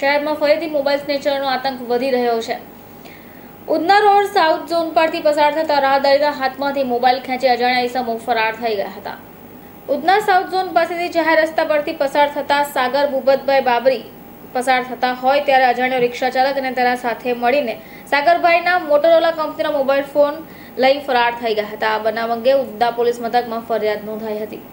શહેરમાં ફરીથી મોબાઈલ સ્નેચરનો આતંક વધી રહ્યો છે ઉધના રોડ સાઉથ ઝોન પરથી પસાર થતા રાહદારીના હાથમાંથી મોબાઈલ ખેંચી અજાણ્યા ઇસમો ફરાર થઈ ગયા હતા ઉધના સાઉથ ઝોન પાસેથી જાહેર રસ્તા પરથી પસાર થતા સાગર ભૂપતભાઈ બાબરી પસાર થતા હોય ત્યારે અજાણ્યો રિક્ષા ચાલક અને તેના સાથે મળીને સાગરભાઈના મોટોરોલા કંપનીના મોબાઈલ ફોન લઈ ફરાર થઈ ગયા હતા આ બનાવ અંગે ઉદ્દા પોલીસ મથકમાં ફરિયાદ નોંધાઈ હતી